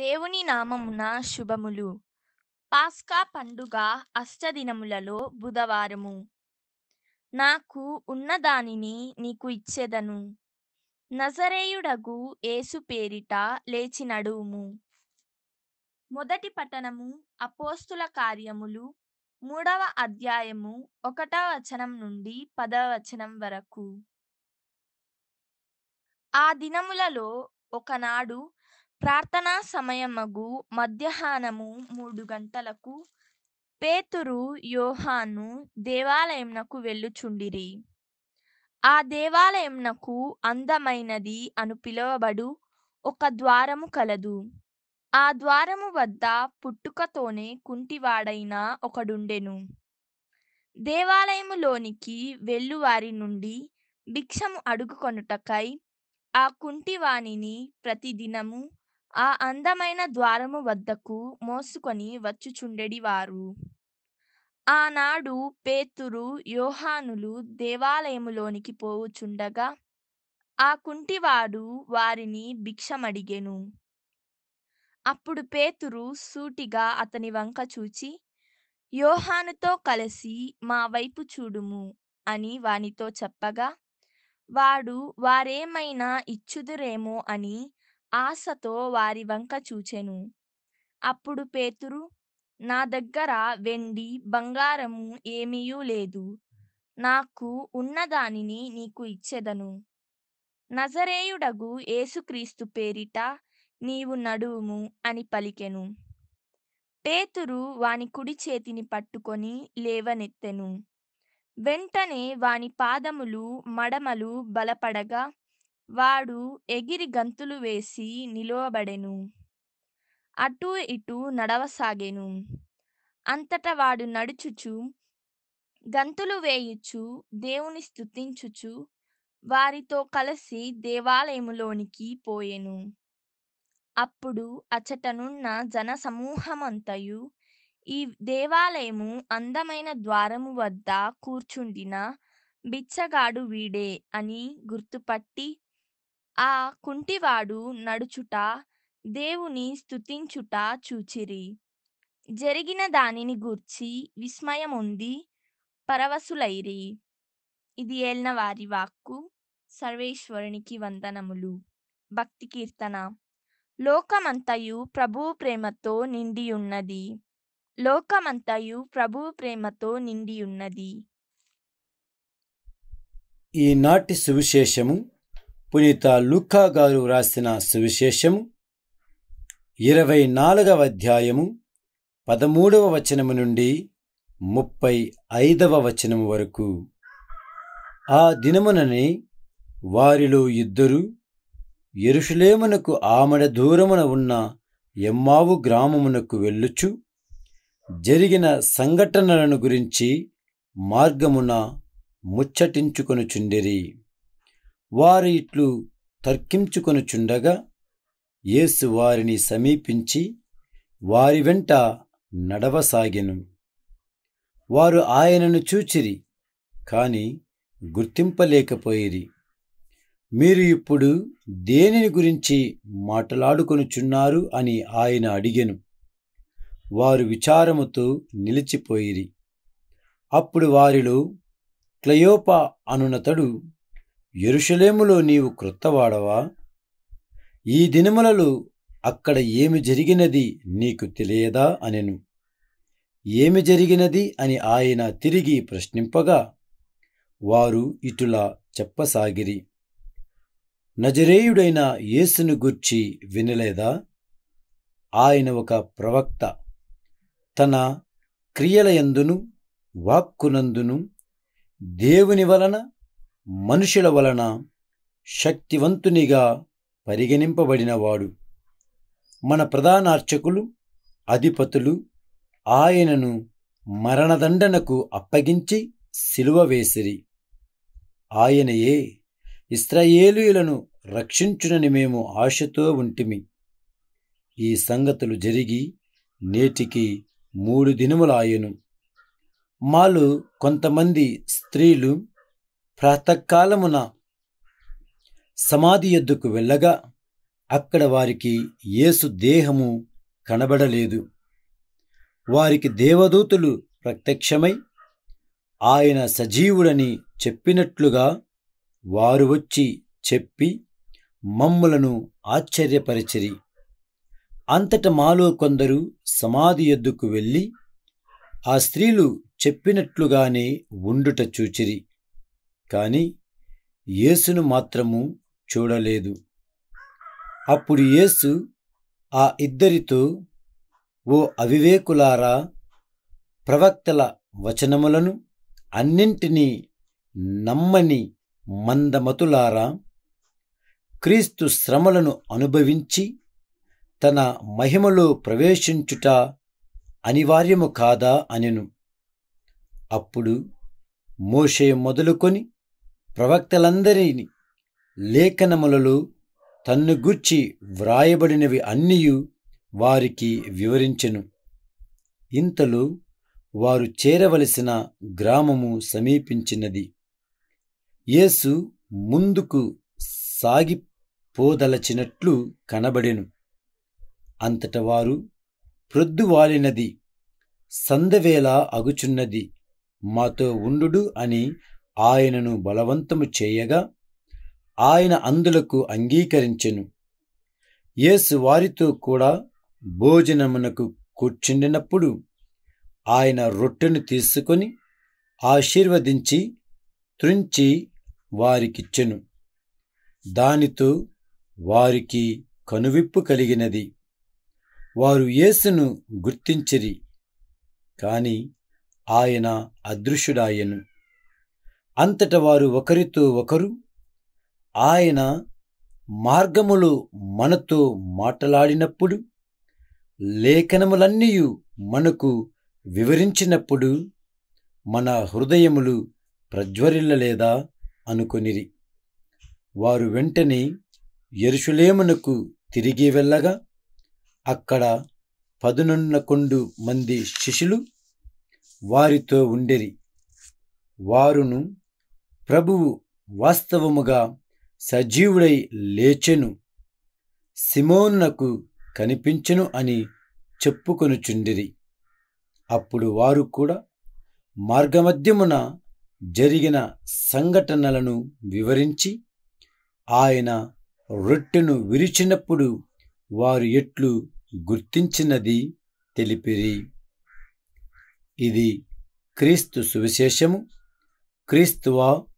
దేవుని నామమున శుభములు పాస్కా పండుగ అష్టదినములలో బుధవారము నాకు ఉన్నదానిని నీకు ఇచ్చేదను నజరేయుడగు ఏసు పేరిట లేచినడుము మొదటి పట్టణము అపోస్తుల కార్యములు మూడవ అధ్యాయము ఒకటవ వచనం నుండి పదవ వచనం వరకు ఆ దినములలో ఒకనాడు ప్రార్థనా సమయమగు మధ్యాహ్నము మూడు గంటలకు పేతురు యోహాను దేవాలయమునకు వెళ్ళుచుండిరి ఆ దేవాలయంనకు అందమైనది అను పిలువబడు ఒక ద్వారము కలదు ఆ ద్వారము వద్ద పుట్టుకతోనే కుంటివాడైన ఒకడుండెను దేవాలయములోనికి వెళ్ళువారి నుండి భిక్షము అడుగుకొనుటకై ఆ కుంటివాణిని ప్రతిదినము ఆ అందమైన ద్వారము వద్దకు మోసుకొని వచ్చుచుండెడివారు. ఆనాడు పేతురు, యోహానులు దేవాలయములోనికి పోవుచుండగా ఆ కుంటివాడు వారిని భిక్షమడిగెను. అప్పుడు పేతురు సూటిగా అతని వంక చూచి, యోహానుతో కలిసి మా వైపు చూడుము అని వానితో చెప్పగా, వాడు వారేమైనా ఇచ్చుదురేమో అని ఆశతో వారి వంక చూచెను అప్పుడు పేతురు నా దగ్గర వెండి బంగారము ఏమీయూ లేదు నాకు ఉన్నదానిని నీకు ఇచ్చెదను నజరేయుడగు ఏసుక్రీస్తు పేరిట నీవు నడువుము అని పలికెను పేతురు వాని కుడి చేతిని పట్టుకొని లేవనెత్తెను వెంటనే వాని పాదములు మడమలు బలపడగా వాడు ఎగిరి గంతులు వేసి నిలువబడెను అటూ ఇటూ నడవసాగెను అంతటా వాడు నడుచుచు గంతులు వేయుచు దేవుని స్థుతించుచు వారితో కలిసి దేవాలయములోనికి పోయెను అప్పుడు అచటనున్న జన సమూహమంతయు ఈ దేవాలయము అందమైన ద్వారము వద్ద కూర్చుండిన బిచ్చగాడు వీడే అని గుర్తుపట్టి ఆ కుంటివాడు నడుచుట దేవుని స్తుతించుట చూచిరి జరిగిన దానిని గూర్చి విస్మయముంది పరవశులైరి ఇది ఏలిన వారి వాక్కు సర్వేశ్వరునికి వందనములు భక్తి కీర్తన లోకమంతయు ప్రభు ప్రేమతో నిండియున్నది లోకమంతయు ప్రభు ప్రేమతో నిండియున్నది ఈనాటి సువిశేషము పునీత లుక్కా గారు రాసిన సువిశేషము ఇరవై నాలుగవ అధ్యాయము పదమూడవ వచనము నుండి ముప్పై ఐదవ వచనము వరకు ఆ దినముననే వారిలో ఇద్దరు ఎరుషులేమునకు ఆమడ దూరమున ఉన్న ఎమ్మావు గ్రామమునకు వెళ్ళుచు జరిగిన సంఘటనలను గురించి మార్గమున ముచ్చటించుకొనుచుండిరి వారు ఇట్లు తర్కించుకొనుచుండగా యేసు వారిని సమీపించి వారి వెంట నడవసాగెను వారు ఆయనను చూచిరి కాని గుర్తింపలేకపోయిరి మీరు ఇప్పుడు దేనిని గురించి మాట్లాడుకొనుచున్నారు అని ఆయన అడిగెను వారు విచారముతో నిలిచిపోయిరి అప్పుడు వారిలో క్లయోప అనునతడు ఎరుషలేములో నీవు క్రొత్తవాడవా ఈ దినములలో అక్కడ ఏమి జరిగినది నీకు తెలియదా అనెను ఏమి జరిగినది అని ఆయన తిరిగి ప్రశ్నింపగా వారు ఇటులా చెప్పసాగిరి నజరేయుడైన యేసును గూర్చి వినలేదా ఆయన ఒక ప్రవక్త తన క్రియలయందును వాక్కునందును దేవుని వలన మనుషుల వలన శక్తివంతునిగా పరిగణింపబడినవాడు మన ప్రధానార్చకులు అధిపతులు ఆయనను మరణదండనకు అప్పగించి సిలువ వేసిరి ఆయనయే ఇస్రాయేలులను రక్షించునని మేము ఆశతో ఉంటిమి ఈ సంగతులు జరిగి నేటికి మూడు దినములాయను మాలు కొంతమంది స్త్రీలు ప్రాతకాలమున సమాధి ఎద్దుకు వెళ్ళగా అక్కడ వారికి యేసు దేహము కనబడలేదు వారికి దేవదూతులు ప్రత్యక్షమై ఆయన సజీవుడని చెప్పినట్లుగా వారు వచ్చి చెప్పి మమ్ములను ఆశ్చర్యపరిచిరి అంతట మాలో కొందరు సమాధి ఎద్దుకు వెళ్ళి ఆ స్త్రీలు చెప్పినట్లుగానే ఉండుట చూచిరి కానీ యేసును మాత్రము చూడలేదు అప్పుడు యేసు ఆ ఇద్దరితో ఓ అవివేకులారా ప్రవక్తల వచనములను అన్నింటినీ నమ్మని మందమతులారా క్రీస్తు శ్రమలను అనుభవించి తన మహిమలో ప్రవేశించుట అనివార్యము కాదా అనెను అప్పుడు మోషే మొదలుకొని ప్రవక్తలందరిని లేఖనములలో గుర్చి వ్రాయబడినవి అన్నీయు వారికి వివరించెను ఇంతలో వారు చేరవలసిన గ్రామము సమీపించినది యేసు ముందుకు సాగిపోదలచినట్లు కనబడెను అంతట వారు ప్రొద్దువాలినది సందవేళ అగుచున్నది మాతో ఉండు అని ఆయనను బలవంతము చేయగా ఆయన అందులకు అంగీకరించెను యేసు వారితో కూడా భోజనమునకు కూర్చుండినప్పుడు ఆయన రొట్టెను తీసుకొని ఆశీర్వదించి తృంచి వారికిచ్చెను దానితో వారికి కనువిప్పు కలిగినది వారు యేసును గుర్తించిరి కాని ఆయన అదృశ్యుడాయను అంతట వారు ఒకరితో ఒకరు ఆయన మార్గములు మనతో మాట్లాడినప్పుడు లేఖనములన్నీ మనకు వివరించినప్పుడు మన హృదయములు ప్రజ్వరిల్లలేదా అనుకొనిరి వారు వెంటనే ఎరుషులేమునకు తిరిగి వెళ్ళగా అక్కడ పదునున్న కొండు మంది శిష్యులు వారితో ఉండేరి వారును ప్రభువు వాస్తవముగా సజీవుడై లేచెను సిమోన్నకు కనిపించెను అని చెప్పుకొనుచుండిరి అప్పుడు వారు కూడా మార్గమధ్యమున జరిగిన సంఘటనలను వివరించి ఆయన రొట్టెను విరిచినప్పుడు వారు ఎట్లు గుర్తించినది తెలిపిరి ఇది క్రీస్తు సువిశేషము క్రీస్తువా